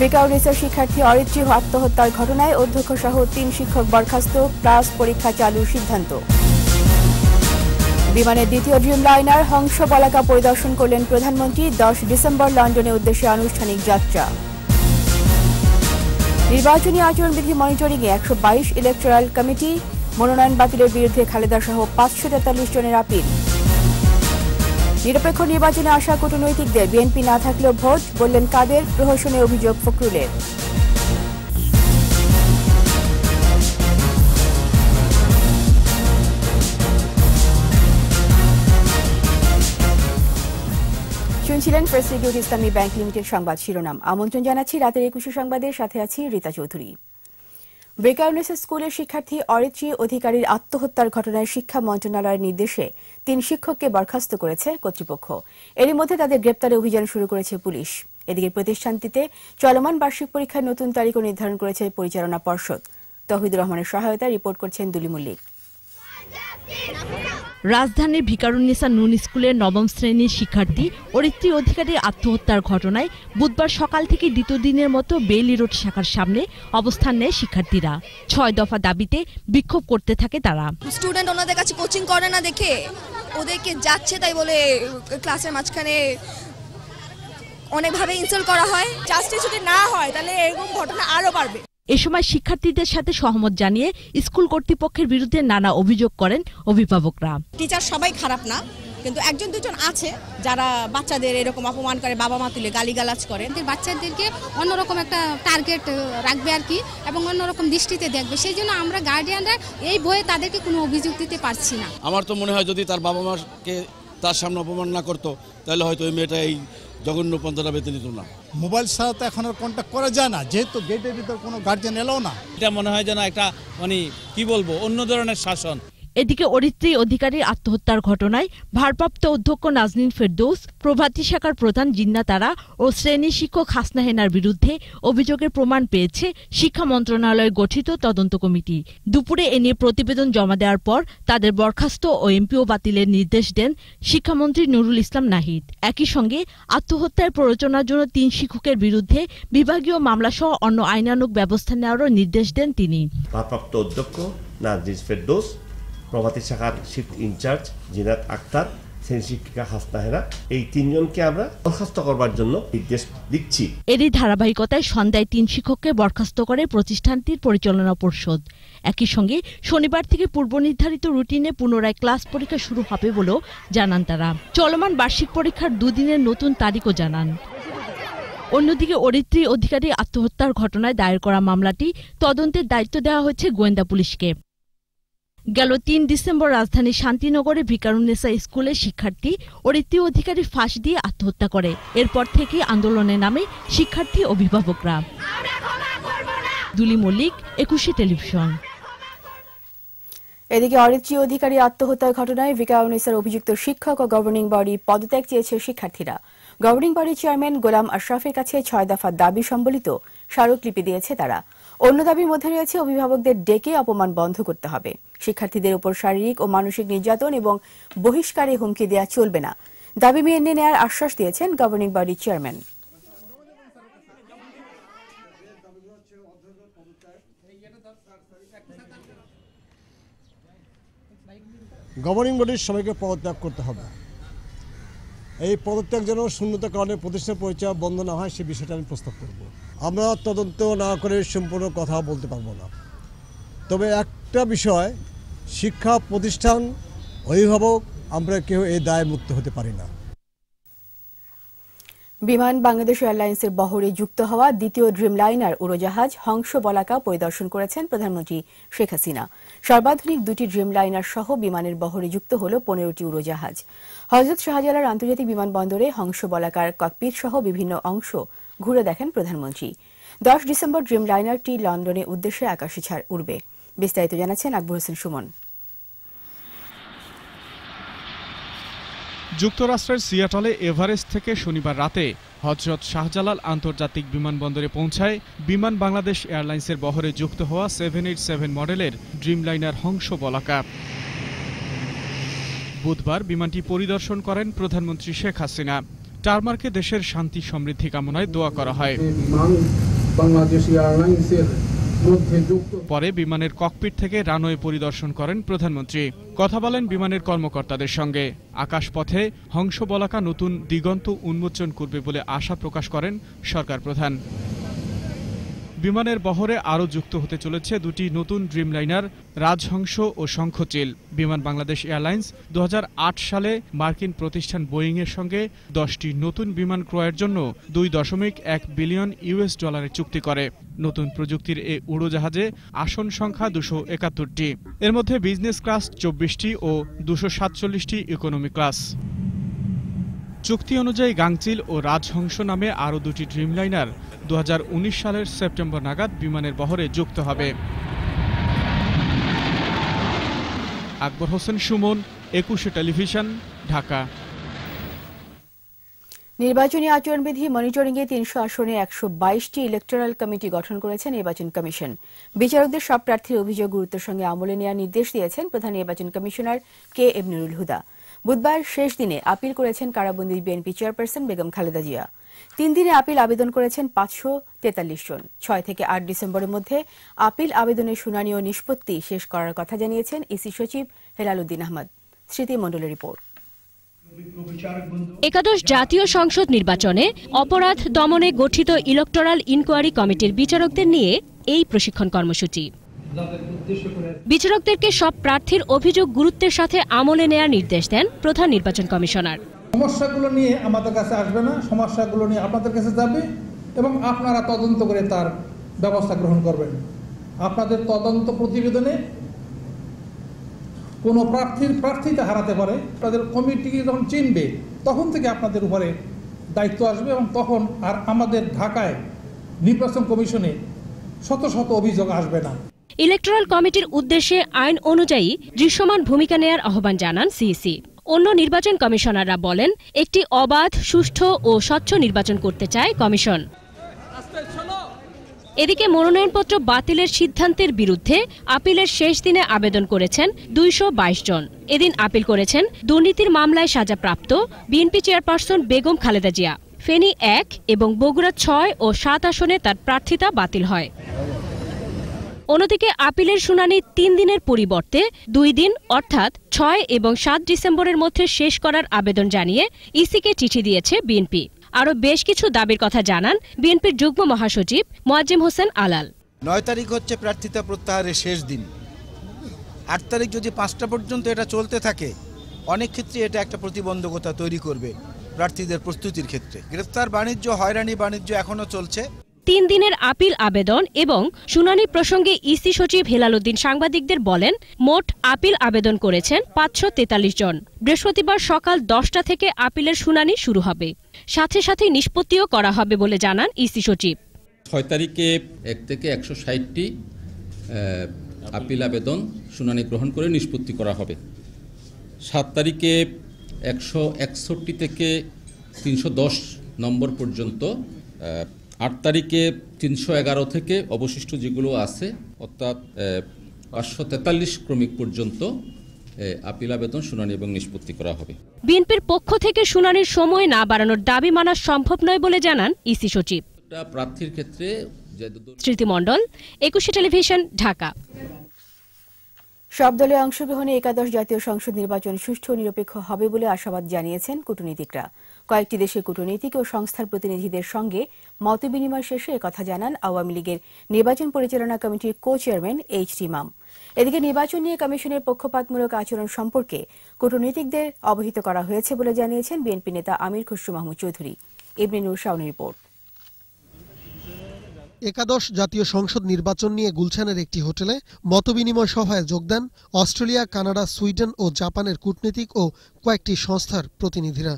racer শিক্ষার্থী অরিত্রি আত্মহত্যার ঘটনায় অধ্যক্ষ সহ তিন শিক্ষক বরখাস্ত ক্লাস পরীক্ষা চালুর সিদ্ধান্ত বিমানের দ্বিতীয় ড্রিম লাইনার হংস বলাকা পরিদর্শন করলেন প্রধানমন্ত্রী দশ ডিসেম্বর লন্ডনে উদ্দেশ্যে আনুষ্ঠানিক যাত্রা নির্বাচনী আচরণবিধি মনিটরিংয়ে একশো বাইশ ইলেকট্রাল কমিটি মনোনয়ন বাতিলের বিরুদ্ধে খালেদা সহ পাঁচশো তেতাল্লিশ জনের আপিল নিরপেক্ষ নির্বাচনে আসা কূটনৈতিকদের বিএনপি না থাকলেও ভোট বললেন কাদের প্রহসনে অভিযোগ ফখরুলের শুনছিলেন প্রেসিডিউট ইসলামী ব্যাংক লিমিটেড সংবাদ শিরোনাম আমন্ত্রণ জানাচ্ছি রাতের একুশে সংবাদের সাথে আছি রীতা চৌধুরী বেকারনেস স্কুলের শিক্ষার্থী অরিত্রী অধিকারীর আত্মহত্যার ঘটনায় শিক্ষা মন্ত্রণালয়ের নির্দেশে তিন শিক্ষককে বরখাস্ত করেছে কর্তৃপক্ষ এরই মধ্যে তাদের গ্রেপ্তারে অভিযান শুরু করেছে পুলিশ এদিকে প্রতিষ্ঠানটিতে চলমান বার্ষিক পরীক্ষার নতুন তারিখও নির্ধারণ করেছে পরিচালনা পর্ষদ তহিদুর রহমানের সহায়তায় রিপোর্ট করছেন দুলি মল্লিক রাজধানীর ভিকারুন্নেসা নুন স্কুলের নবম শ্রেণীর শিক্ষার্থী অরিত্রী অধিকারীর আত্মহত্যার ঘটনায় বুধবার সকাল থেকে দ্বিতীয় দিনের মতো বেইলি রোড শাখার সামনে অবস্থান নেয় শিক্ষার্থীরা ছয় দফা দাবিতে বিক্ষোভ করতে থাকে তারা স্টুডেন্ট ওনাদের কাছে কোচিং করে না দেখে ওদেরকে যাচ্ছে তাই বলে ক্লাসের মাঝখানে অনেকভাবে ইনসল্ট করা হয় চাষটি যদি না হয় তাহলে এরকম ঘটনা আরও বাড়বে এ সময় শিক্ষার্থীদের সাথে সহমত জানিয়ে স্কুল কর্তৃপক্ষের বিরুদ্ধে নানা অভিযোগ করেন অভিভাবকরা টিচার সবাই খারাপ না কিন্তু একজন দুজন আছে যারা বাচ্চাদের এরকম অপমান করে বাবা মা তুলে গালিগালাজ করে বাচ্চাদেরকে অন্যরকম একটা টার্গেট রাখবে আর কি এবং অন্যরকম দৃষ্টিতে দেখবে সেই জন্য আমরা গার্ডিয়ানরা এই বইয়ে তাদেরকে কোনো অভিযোগ দিতে পারছি না আমার তো মনে হয় যদি তার বাবা মাকে তার সামনে অপমান না করতো তাহলে হয়তো ওই মেয়েটা এই জঘন্য পন্থাটা বেছে নিত না মোবাইল সাথে এখন আর কন্ট্যাক্ট করা যায় না যেহেতু গেটের ভিতর কোনো গার্জেন এলো না এটা মনে হয় যেন একটা মানে কি বলবো অন্য ধরনের শাসন এদিকে অরিত্রী অধিকারীর আত্মহত্যার ঘটনায় ভারপ্রাপ্ত অধ্যক্ষ নাজনীন ফেরদৌস প্রভাতী শাখার প্রধান জিন্না তারা ও শ্রেণী শিক্ষক হাসনা হেনার বিরুদ্ধে অভিযোগের প্রমাণ পেয়েছে শিক্ষা মন্ত্রণালয় গঠিত তদন্ত কমিটি দুপুরে এ নিয়ে প্রতিবেদন জমা দেওয়ার পর তাদের বরখাস্ত ও এমপিও বাতিলের নির্দেশ দেন শিক্ষামন্ত্রী নুরুল ইসলাম নাহিদ একই সঙ্গে আত্মহত্যায় প্ররোচনার জন্য তিন শিক্ষকের বিরুদ্ধে বিভাগীয় মামলাসহ অন্য আইনানুক ব্যবস্থা নেওয়ারও নির্দেশ দেন তিনি ভারপ্রাপ্ত অধ্যক্ষ নাজিজ প্রভাতী শাখার শিফট ইনচার্জ জিনাত আক্তার এই তিনজনকে আমরা বরখাস্ত করবার জন্য নির্দেশ দিচ্ছি এরই ধারাবাহিকতায় সন্ধ্যায় তিন শিক্ষককে বরখাস্ত করে প্রতিষ্ঠানটির পরিচালনা পর্ষদ একই সঙ্গে শনিবার থেকে পূর্ব নির্ধারিত রুটিনে পুনরায় ক্লাস পরীক্ষা শুরু হবে বলেও জানান তারা চলমান বার্ষিক পরীক্ষার দুদিনের নতুন তারিখও জানান অন্যদিকে অরিত্রী অধিকারী আত্মহত্যার ঘটনায় দায়ের করা মামলাটি তদন্তের দায়িত্ব দেওয়া হয়েছে গোয়েন্দা পুলিশকে গেল তিন ডিসেম্বর রাজধানীর শান্তিনগরে ভিকারুন্নেসা স্কুলের শিক্ষার্থী ও রীতি অধিকারী ফাঁস দিয়ে আত্মহত্যা করে এরপর থেকে আন্দোলনে নামে শিক্ষার্থী অভিভাবকরা দুলি মল্লিক একুশে টেলিভিশন এদিকে অরিত্রী অধিকারী আত্মহত্যার ঘটনায় ভিকাউনিসার অভিযুক্ত শিক্ষক ও গভর্নিং বডি পদত্যাগ চেয়েছে শিক্ষার্থীরা গভর্নিং বডির চেয়ারম্যান গোলাম আশরাফের কাছে ছয় দফা দাবি সম্বলিত স্মারকলিপি দিয়েছে তারা অন্য দাবির মধ্যে রয়েছে অভিভাবকদের ডেকে অপমান বন্ধ করতে হবে শিক্ষার্থীদের উপর শারীরিক ও মানসিক নির্যাতন এবং বহিষ্কারে হুমকি দেওয়া চলবে না দাবি মেনে নেয়ার আশ্বাস দিয়েছেন গভর্নিং বডির চেয়ারম্যান গভর্নিং বডির সবাইকে পদত্যাগ করতে হবে এই পদত্যাগ যেন শূন্যতার কারণে প্রতিষ্ঠানের পরিচয় বন্ধ না হয় সে বিষয়টা আমি প্রস্তাব করব আমরা তদন্ত না করে সম্পূর্ণ কথা বলতে পারবো না তবে এক একটা বিষয় শিক্ষা প্রতিষ্ঠান অভিভাবক আমরা কেউ এই দায় মুক্ত হতে পারি না বিমান বাংলাদেশ এয়ারলাইন্সের বহরে যুক্ত হওয়া দ্বিতীয় ড্রিমলাইনার উড়োজাহাজ হংস বলাকা পরিদর্শন করেছেন প্রধানমন্ত্রী শেখ হাসিনা সর্বাধুনিক দুটি ড্রিমলাইনার সহ বিমানের বহরে যুক্ত হল পনেরোটি উড়োজাহাজ হজরত শাহজালার আন্তর্জাতিক বিমানবন্দরে হংস বলাকার ককপিট সহ বিভিন্ন অংশ ঘুরে দেখেন প্রধানমন্ত্রী দশ ডিসেম্বর ড্রিমলাইনারটি লন্ডনের উদ্দেশ্যে আকাশে ছাড় উড়বে বিস্তারিত জানাচ্ছেন আকবর হোসেন সুমন যুক্তরাষ্ট্রের সিয়াটলে এভারেস্ট থেকে শনিবার রাতে হজরত শাহজালাল আন্তর্জাতিক বিমানবন্দরে পৌঁছায় বিমান বাংলাদেশ এয়ারলাইন্সের বহরে যুক্ত হওয়া সেভেন এইট সেভেন মডেলের ড্রিমলাইনার হংস বলাকা বুধবার বিমানটি পরিদর্শন করেন প্রধানমন্ত্রী শেখ হাসিনা টারমার্কে দেশের শান্তি সমৃদ্ধি কামনায় দোয়া করা হয় বাংলাদেশ এয়ারলাইন্সের পরে বিমানের ককপিট থেকে রানওয়ে পরিদর্শন করেন প্রধানমন্ত্রী কথা বলেন বিমানের কর্মকর্তাদের সঙ্গে আকাশপথে বলাকা নতুন দিগন্ত উন্মোচন করবে বলে আশা প্রকাশ করেন সরকার প্রধান বিমানের বহরে আরও যুক্ত হতে চলেছে দুটি নতুন ড্রিমলাইনার রাজহংস ও শঙ্খচিল বিমান বাংলাদেশ এয়ারলাইন্স দু সালে মার্কিন প্রতিষ্ঠান বোয়িংয়ের সঙ্গে দশটি নতুন বিমান ক্রয়ের জন্য দুই দশমিক এক বিলিয়ন ইউএস ডলারের চুক্তি করে নতুন প্রযুক্তির এ উড়োজাহাজে আসন সংখ্যা দুশো একাত্তরটি এর মধ্যে বিজনেস ক্লাস চব্বিশটি ও দুশো সাতচল্লিশটি ইকোনমি ক্লাস চুক্তি অনুযায়ী গাংচিল ও রাজহংস নামে আরও দুটি ড্রিমলাইনার 2019 সালের সেপ্টেম্বর নাগাদ বিমানের বহরে যুক্ত হবে আকবর হোসেন সুমন একুশে টেলিভিশন ঢাকা নির্বাচনী আচরণবিধি মনিটরিংয়ে তিনশো আসনে একশো বাইশটি ইলেকট্রাল কমিটি গঠন করেছে নির্বাচন কমিশন বিচারকদের সব প্রার্থীর অভিযোগ গুরুত্বের সঙ্গে আমলে নেওয়ার নির্দেশ দিয়েছেন প্রধান নির্বাচন commissioner K M Nurul Huda বুধবার শেষ দিনে আপিল করেছেন কারাবন্দী বিএনপি চেয়ারপারসন বেগম খালেদা জিয়া তিন দিনে আপিল আবেদন করেছেন পাঁচশো তেতাল্লিশ জন ছয় থেকে আট ডিসেম্বরের মধ্যে আপিল আবেদনের শুনানি ও নিষ্পত্তি শেষ করার কথা জানিয়েছেন ইসি সচিব হেলাল উদ্দিন আহমদ স্মৃতি রিপোর্ট একাদশ জাতীয় সংসদ নির্বাচনে অপরাধ দমনে গঠিত ইলেকটোরাল ইনকোয়ারি কমিটির বিচারকদের নিয়ে এই প্রশিক্ষণ কর্মসূচি বিচারকদেরকে সব প্রার্থীর অভিযোগ গুরুত্বের সাথে আমলে নেয়ার নির্দেশ দেন প্রধান নির্বাচন কমিশনার সমস্যাগুলো নিয়ে আমাদের কাছে আসবে না সমস্যাগুলো নিয়ে আপনাদের কাছে যাবে এবং আপনারা তদন্ত করে তার ব্যবস্থা গ্রহণ করবেন আপনাদের তদন্ত প্রতিবেদনে কোনো প্রার্থীর প্রার্থীটা হারাতে পারে তাদের কমিটিকে যখন চিনবে তখন থেকে আপনাদের উপরে দায়িত্ব আসবে এবং তখন আর আমাদের ঢাকায় নির্বাচন কমিশনে শত শত অভিযোগ আসবে না ইলেকট্রাল কমিটির উদ্দেশ্যে আইন অনুযায়ী দৃশ্যমান ভূমিকা নেয়ার আহ্বান জানান সিইসি অন্য নির্বাচন কমিশনাররা বলেন একটি অবাধ সুষ্ঠু ও স্বচ্ছ নির্বাচন করতে চায় কমিশন এদিকে মনোনয়নপত্র বাতিলের সিদ্ধান্তের বিরুদ্ধে আপিলের শেষ দিনে আবেদন করেছেন দুইশো জন এদিন আপিল করেছেন দুর্নীতির মামলায় সাজাপ্রাপ্ত বিএনপি চেয়ারপারসন বেগম খালেদা জিয়া ফেনী এক এবং বগুড়া ছয় ও সাত আসনে তার প্রার্থিতা বাতিল হয় অন্যদিকে আপিলের শুনানি তিন দিনের পরিবর্তে দুই দিন অর্থাৎ ছয় এবং সাত ডিসেম্বরের মধ্যে শেষ করার আবেদন জানিয়ে ইসিকে চিঠি দিয়েছে বিএনপি আরও বেশ কিছু দাবির কথা জানান বিএনপির যুগ্ম মহাসচিব মোয়াজিম হোসেন আলাল নয় তারিখ হচ্ছে প্রার্থিতা প্রত্যাহারের শেষ দিন আট তারিখ যদি পাঁচটা পর্যন্ত এটা চলতে থাকে অনেক ক্ষেত্রে এটা একটা প্রতিবন্ধকতা তৈরি করবে প্রার্থীদের প্রস্তুতির ক্ষেত্রে গ্রেফতার বাণিজ্য হয়রানি বাণিজ্য এখনও চলছে তিন দিনের আপিল আবেদন এবং শুনানি প্রসঙ্গে ইসি সচিব হেলালুদ্দিন সাংবাদিকদের বলেন মোট আপিল আবেদন করেছেন পাঁচশো তেতাল্লিশ জন বৃহস্পতিবার সকাল দশটা থেকে আপিলের শুনানি শুরু হবে সাথে সাথে নিষ্পত্তিও করা হবে বলে জানান ইসি সচিব ছয় তারিখে এক থেকে একশো ষাটটি আপিল আবেদন শুনানি গ্রহণ করে নিষ্পত্তি করা হবে সাত তারিখে একশো একষট্টি থেকে তিনশো দশ নম্বর পর্যন্ত আট তারিখে তিনশো এগারো থেকে অবশিষ্ট যেগুলো আছে অর্থাৎ পাঁচশো তেতাল্লিশ ক্রমিক পর্যন্ত আপিল আবেদন শুনানি এবং নিষ্পত্তি করা হবে বিএনপির পক্ষ থেকে শুনানির সময় না বাড়ানোর দাবি মানা সম্ভব নয় বলে জানান ইসি সচিব প্রার্থীর ক্ষেত্রে স্মৃতিমণ্ডল একুশে টেলিভিশন ঢাকা সব দলে অংশগ্রহণে একাদশ জাতীয় সংসদ নির্বাচন সুষ্ঠু নিরপেক্ষ হবে বলে আশাবাদ জানিয়েছেন কূটনীতিকরা কয়েকটি দেশের কূটনীতিক ও সংস্থার প্রতিনিধিদের সঙ্গে মত বিনিময় শেষে একথা জানান আওয়ামী লীগের নির্বাচন পরিচালনা কমিটির কো চেয়ারম্যান এইচ ডি মাম এদিকে নির্বাচন নিয়ে কমিশনের পক্ষপাতমূলক আচরণ সম্পর্কে কূটনীতিকদের অবহিত করা হয়েছে বলে জানিয়েছেন বিএনপি নেতা আমির খসরু মাহমুদ চৌধুরী রিপোর্ট একাদশ জাতীয় সংসদ নির্বাচন নিয়ে গুলশানের একটি হোটেলে মতবিনিময় সভায় যোগ দেন অস্ট্রেলিয়া কানাডা সুইডেন ও জাপানের কূটনীতিক ও কয়েকটি সংস্থার প্রতিনিধিরা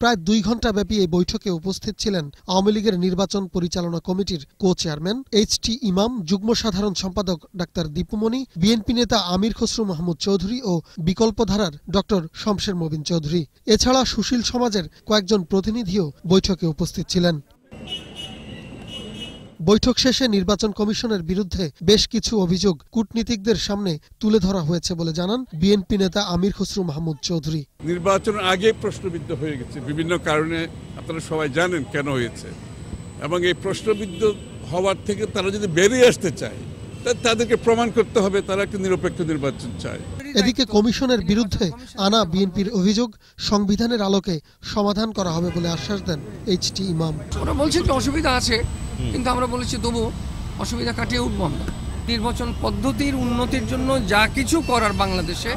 প্রায় দুই ঘন্টা ব্যাপী এই বৈঠকে উপস্থিত ছিলেন আওয়ামী লীগের নির্বাচন পরিচালনা কমিটির কো চেয়ারম্যান এইচ টি ইমাম যুগ্ম সাধারণ সম্পাদক ডাক্তার দীপুমণি বিএনপি নেতা আমির খসরু মাহমুদ চৌধুরী ও বিকল্পধারার ডক্টর শমশের মোবিন চৌধুরী এছাড়া সুশীল সমাজের কয়েকজন প্রতিনিধিও বৈঠকে উপস্থিত ছিলেন বৈঠক শেষে নির্বাচন কমিশনের বিরুদ্ধে বেশ কিছু অভিযোগ কূটনীতিকদের সামনে তুলে ধরা হয়েছে বলে জানান বিএনপি নেতা আমির খসরু মাহমুদ চৌধুরী নির্বাচন আগে প্রশ্নবিদ্ধ হয়ে গেছে বিভিন্ন কারণে আপনারা সবাই জানেন কেন হয়েছে এবং এই প্রশ্নবিদ্ধ হওয়ার থেকে তারা যদি বেরিয়ে আসতে চায় তাদেরকে প্রমাণ করতে হবে তারা একটা নিরপেক্ষ নির্বাচন চায় এদিকে কমিশনের বিরুদ্ধে আনা বিএনপির অভিযোগ সংবিধানের আলোকে সমাধান করা হবে বলে আশ্বাস দেন এইচ টি ইমাম ওরা বলছে যে অসুবিধা আছে কিন্তু আমরা বলেছি তবু অসুবিধা কাটিয়ে উঠব আমরা নির্বাচন পদ্ধতির উন্নতির জন্য যা কিছু করার বাংলাদেশে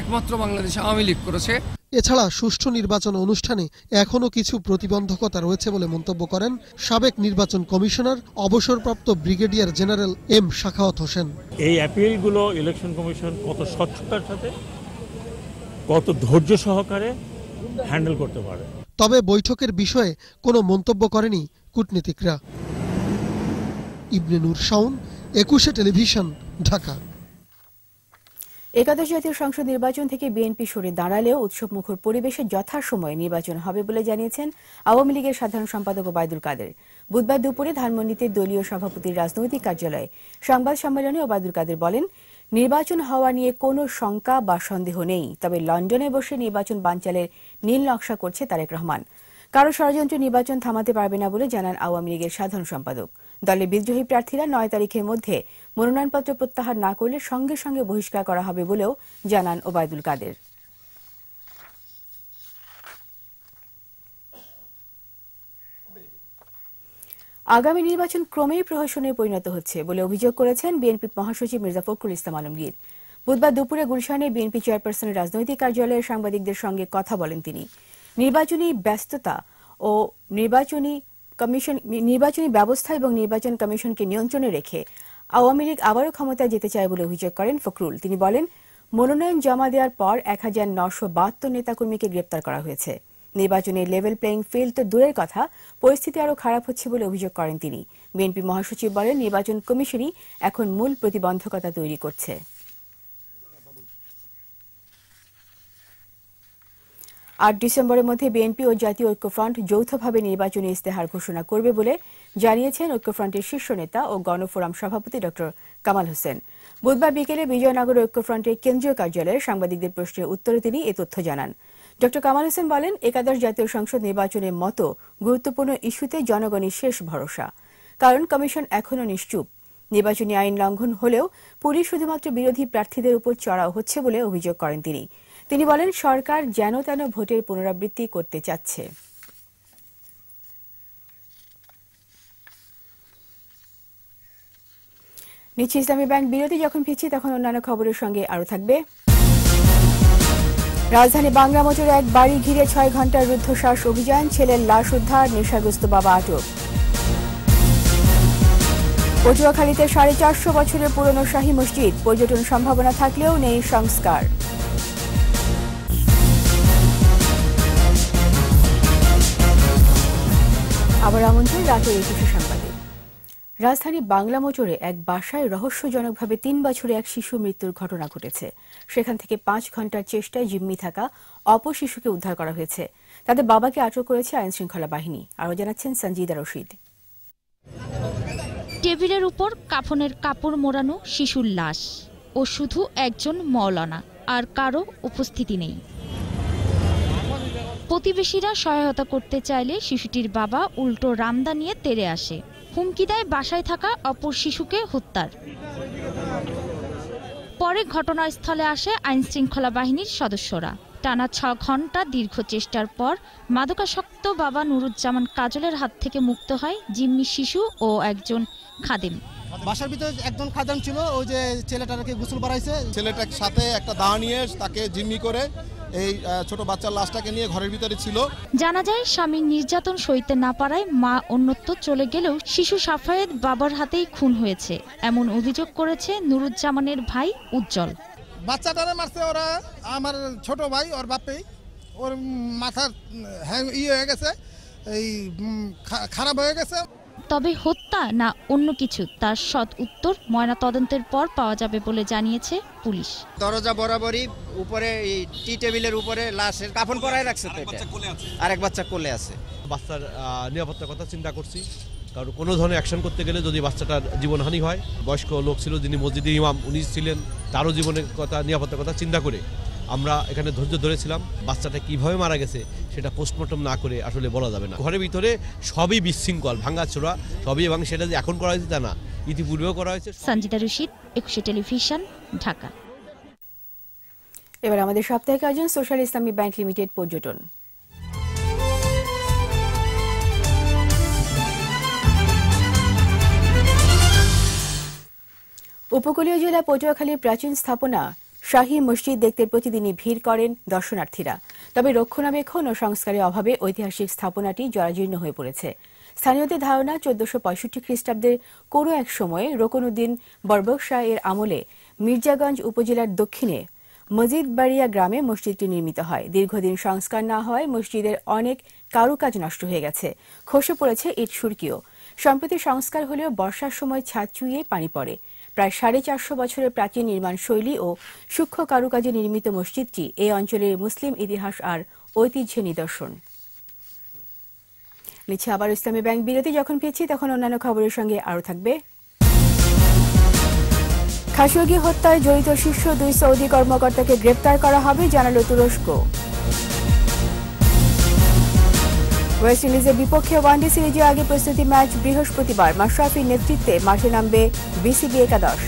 একমাত্র বাংলাদেশ আওয়ামী লীগ করেছে এছাড়া সুষ্ঠু নির্বাচন অনুষ্ঠানে এখনও কিছু প্রতিবন্ধকতা রয়েছে বলে মন্তব্য করেন সাবেক নির্বাচন কমিশনার অবসরপ্রাপ্ত brigadier general M Shakhawat Hossain এই অ্যাপিলগুলো ইলেকশন কমিশন কত স্বচ্ছতার সাথে কত ধৈর্য সহকারে হ্যান্ডেল করতে পারে তবে বৈঠকের বিষয়ে কোনো মন্তব্য করেনি কূটনীতিকরা ইবনে নূর শাউন একুশে টেলিভিশন ঢাকা একাদশ জাতীয় সংসদ নির্বাচন থেকে বিএনপি সরে দাঁড়ালেও উৎসব মুখর পরিবেশে যথাসময়ে নির্বাচন হবে বলে জানিয়েছেন আওয়ামী লীগের সাধারণ সম্পাদক ওবায়দুল কাদের বুধবার দুপুরে ধানমন্ডিতে দলীয় সভাপতির রাজনৈতিক কার্যালয়ে সংবাদ সম্মেলনে ওবায়দুল কাদের বলেন নির্বাচন হওয়া নিয়ে কোনো শঙ্কা বা সন্দেহ নেই তবে লন্ডনে বসে নির্বাচন বাঞ্চালের নীল নকশা করছে তারেক রহমান কারো ষড়যন্ত্র নির্বাচন থামাতে পারবে না বলে জানান আওয়ামী লীগের সাধারণ সম্পাদক দলে বিদ্রোহী প্রার্থীরা নয় তারিখের মধ্যে মনোনয়নপত্র প্রত্যাহার না করলে সঙ্গে সঙ্গে বহিষ্কার করা হবে বলেও জানান ওবায়দুল কাদের আগামী নির্বাচন ক্রমেই প্রহসনে পরিণত হচ্ছে বলে অভিযোগ করেছেন বিএনপি মহাসচিব মির্জা ফখরুল ইসলাম আলমগীর বুধবার দুপুরে গুলশানে বিএনপি চেয়ারপারসনের রাজনৈতিক কার্যালয়ে সাংবাদিকদের সঙ্গে কথা বলেন তিনি নির্বাচনী ব্যস্ততা ও নির্বাচনী কমিশন নির্বাচনী ব্যবস্থা এবং নির্বাচন কমিশনকে নিয়ন্ত্রণে রেখে আওয়ামী লীগ আবারও ক্ষমতায় যেতে চায় বলে অভিযোগ করেন ফখরুল তিনি বলেন মনোনয়ন জমা দেওয়ার পর এক হাজার নশো বাহাত্তর নেতাকর্মীকে গ্রেপ্তার করা হয়েছে নির্বাচনের লেভেল প্লেয়িং ফিল্ড তো দূরের কথা পরিস্থিতি আরও খারাপ হচ্ছে বলে অভিযোগ করেন তিনি বিএনপি মহাসচিব বলেন নির্বাচন কমিশনই এখন মূল প্রতিবন্ধকতা তৈরি করছে আট ডিসেম্বরের মধ্যে বিএনপি ও জাতীয় ঐক্যফ্রন্ট যৌথভাবে নির্বাচনী ইস্তেহার ঘোষণা করবে বলে জানিয়েছেন ঐক্যফ্রন্টের শীর্ষ নেতা ও গণফোরাম সভাপতি ড কামাল হোসেন বুধবার বিকেলে বিজয়নগর ঐক্যফ্রন্টের কেন্দ্রীয় কার্যালয়ে সাংবাদিকদের প্রশ্নের উত্তরে তিনি এ তথ্য জানান ড কামাল হোসেন বলেন একাদশ জাতীয় সংসদ নির্বাচনের মতো গুরুত্বপূর্ণ ইস্যুতে জনগণের শেষ ভরসা কারণ কমিশন এখনও নিশ্চুপ নির্বাচনী আইন লঙ্ঘন হলেও পুলিশ শুধুমাত্র বিরোধী প্রার্থীদের উপর চড়াও হচ্ছে বলে অভিযোগ করেন তিনি তিনি বলেন সরকার যেন তেন ভোটের পুনরাবৃত্তি করতে চাচ্ছে নিচ্ছে ইসলামী ব্যাংক বিরতি যখন ফিরছি তখন অন্যান্য খবরের সঙ্গে আরও থাকবে রাজধানী বাংলা মোটরে এক বাড়ি ঘিরে ছয় ঘন্টার রুদ্ধশ্বাস অভিযান ছেলের লাশ উদ্ধার নেশাগ্রস্ত বাবা আটক পটুয়াখালীতে সাড়ে চারশো বছরের পুরনো শাহী মসজিদ পর্যটন সম্ভাবনা থাকলেও নেই সংস্কার আবার আমন্ত্রণ রাতের একুশে সংবাদে রাজধানী বাংলা মোচরে এক বাসায় রহস্যজনকভাবে তিন বছরে এক শিশু মৃত্যুর ঘটনা ঘটেছে সেখান থেকে পাঁচ ঘন্টার চেষ্টায় জিম্মি থাকা অপর শিশুকে উদ্ধার করা হয়েছে তাদের বাবাকে আটক করেছে আইন শৃঙ্খলা বাহিনী আরও জানাচ্ছেন সঞ্জিদা রশিদ টেবিলের উপর কাফনের কাপড় মোড়ানো শিশুর লাশ ও শুধু একজন মৌলানা আর কারো উপস্থিতি নেই প্রতিবেশীরা সহায়তা করতে চাইলে শিশুটির বাবা উল্টো রামদা নিয়ে তেড়ে আসে হুমকি দেয় বাসায় থাকা অপর শিশুকে হত্যার পরে ঘটনাস্থলে আসে আইনশৃঙ্খলা বাহিনীর সদস্যরা টানা ছ ঘন্টা দীর্ঘ চেষ্টার পর মাদকাসক্ত বাবা নুরুজ্জামান কাজলের হাত থেকে মুক্ত হয় জিম্মি শিশু ও একজন খাদেম বাসার ভিতরে একজন খাদেম ছিল ওই যে ছেলেটাকে গুসল বাড়াইছে ছেলেটার সাথে একটা দা নিয়ে তাকে জিম্মি করে এই ছোট বাচ্চার লাশটাকে নিয়ে ঘরের ভিতরে ছিল জানা যায় স্বামীর নির্যাতন সইতে না পারায় মা অন্যত্র চলে গেলেও শিশু সাফায়েত বাবার হাতেই খুন হয়েছে এমন অভিযোগ করেছে নুরুজ্জামানের ভাই উজ্জ্বল বাচ্চাটারে মারছে ওরা আমার ছোট ভাই ওর বাপেই ওর মাথার হ্যাং ইয়ে হয়ে গেছে এই খারাপ হয়ে গেছে তবে হত্যা না অন্য কিছু তার সৎ উত্তর ময়না তদন্তের পর পাওয়া যাবে বলে জানিয়েছে পুলিশ দরজা বরাবরই উপরে টি টেবিলের উপরে লাশের কাফন পরায় রাখছে তো আরেক বাচ্চা কোলে আছে বাচ্চার নিরাপত্তার কথা চিন্তা করছি কারণ কোনো ধরনের অ্যাকশন করতে গেলে যদি বাচ্চাটার জীবনহানি হয় বয়স্ক লোক ছিল যিনি মসজিদের ইমাম উনি ছিলেন তারও জীবনের কথা নিরাপত্তার কথা চিন্তা করে আমরা এখানে ধৈর্য ধরেছিলাম বাচ্চাটা কিভাবে মারা গেছে সেটা পোস্টমর্টম না করে আসলে বলা যাবে না ঘরের ভিতরে সবই বিশৃঙ্খল ভাঙাচোরা সবই এবং সেটা যে এখন করা হয়েছে তা না ইতিপূর্বেও করা হয়েছে সঞ্জিতা রশিদ একুশে টেলিভিশন ঢাকা এবার আমাদের সাপ্তাহিক আয়োজন সোশ্যাল ইসলামী ব্যাংক লিমিটেড পর্যটন উপকূলীয় জেলা পটুয়াখালীর প্রাচীন স্থাপনা শাহী মসজিদ দেখতে প্রতিদিনই ভিড় করেন দর্শনার্থীরা তবে রক্ষণাবেক্ষণ ও সংস্কারের অভাবে ঐতিহাসিক স্থাপনাটি জরাজীর্ণ হয়ে পড়েছে স্থানীয়দের ধারণা চোদ্দশো পঁয়ষট্টি খ্রিস্টাব্দের কোনো এক সময়ে রোকনুদ্দিন বরবকশাহ এর আমলে মির্জাগঞ্জ উপজেলার দক্ষিণে মজিদবাড়িয়া গ্রামে মসজিদটি নির্মিত হয় দীর্ঘদিন সংস্কার না হওয়ায় মসজিদের অনেক কারুকাজ নষ্ট হয়ে গেছে খসে পড়েছে ইট সুরকিও সম্প্রতি সংস্কার হলেও বর্ষার সময় ছাদ চুইয়ে পানি পড়ে প্রায় সাড়ে চারশো বছরের প্রাচীন নির্মাণ শৈলী ও সূক্ষ্ম কারুকাজে নির্মিত মসজিদটি এই অঞ্চলের মুসলিম ইতিহাস আর ঐতিহ্যের নিদর্শন নিচ্ছে আবার ইসলামী ব্যাংক বিরতি যখন পেয়েছি তখন অন্যান্য খবরের সঙ্গে আরও থাকবে খাশোগি হত্যায় জড়িত শীর্ষ দুই সৌদি কর্মকর্তাকে গ্রেপ্তার করা হবে জানালো তুরস্ক ওয়েস্ট ইন্ডিজের বিপক্ষে ওয়ানডে সিরিজের আগে প্রস্তুতি ম্যাচ বৃহস্পতিবার মাশরাফির নেতৃত্বে মাঠে নামবে বিসিবি একাদশ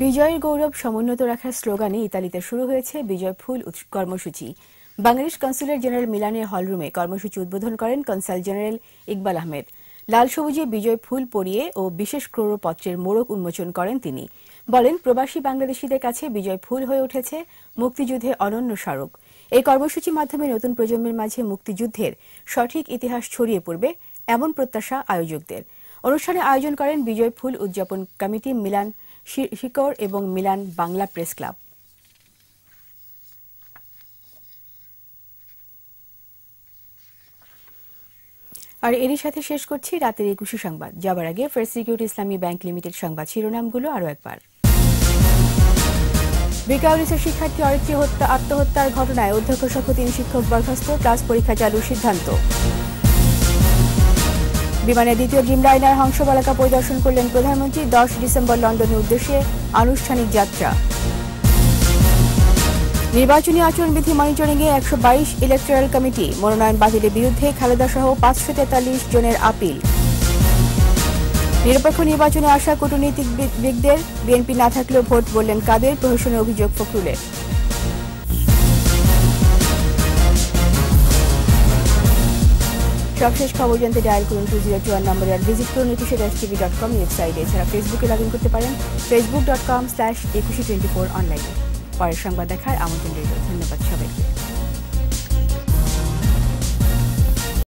বিজয়ের গৌরব সমুন্নত রাখার স্লোগানে ইতালিতে শুরু হয়েছে বিজয় ফুল কর্মসূচি বাংলাদেশ কনসুলেট জেনারেল মিলানের হলরুমে কর্মসূচি উদ্বোধন করেন কনসাল জেনারেল ইকবাল আহমেদ লাল সবুজে বিজয় ফুল পরিয়ে ও বিশেষ ক্রোড়পত্রের মোড়ক উন্মোচন করেন তিনি বলেন প্রবাসী বাংলাদেশিদের কাছে বিজয় ফুল হয়ে উঠেছে মুক্তিযুদ্ধে অনন্য স্মারক এই কর্মসূচির মাধ্যমে নতুন প্রজন্মের মাঝে মুক্তিযুদ্ধের সঠিক ইতিহাস ছড়িয়ে পড়বে এমন প্রত্যাশা আয়োজকদের অনুষ্ঠানে আয়োজন করেন বিজয় ফুল উদযাপন কমিটি মিলান শিকর এবং মিলান বাংলা প্রেস ক্লাব আর এরই সাথে শেষ করছি রাতের একুশে সংবাদ যাবার আগে first security Islami bank limited সংবাদ শিরোনামগুলো আরও একবার বিকাউলিসের শিক্ষার্থী অরিত্রি হত্যা আত্মহত্যার ঘটনায় অধ্যক্ষ সহ তিন শিক্ষক বরখাস্ত ক্লাস পরীক্ষা চালুর সিদ্ধান্ত বিমানে দ্বিতীয় ড্রিমলাইনার হংসব এলাকা পরিদর্শন করলেন প্রধানমন্ত্রী দশ ডিসেম্বর লন্ডনের উদ্দেশ্যে আনুষ্ঠানিক যাত্রা নির্বাচনী আচরণবিধি মনিটরিংয়ে একশো বাইশ ইলেকট্রাল কমিটি মনোনয়ন বাতিলের বিরুদ্ধে খালেদা সহ পাঁচশো তেতাল্লিশ জনের আপিল নিরপেক্ষ নির্বাচনে আসা কূটনীতিকদের বিএনপি না থাকলেও ভোট বললেন কাদের প্রহসনের অভিযোগ ফখরুলের সবশেষ খবর জানতে ডায়াল করুন টু জিরো টু নম্বরে আর ভিজিট করুন একুশে ড্যাশ টিভি ডট কম ওয়েবসাইটে এছাড়া ফেসবুকে লগ ইন করতে পারেন Facebook dot com slash Ekushey twenty four অনলাইনে পরের সংবাদ দেখায় আমন্ত্রণ রইল ধন্যবাদ সবাইকে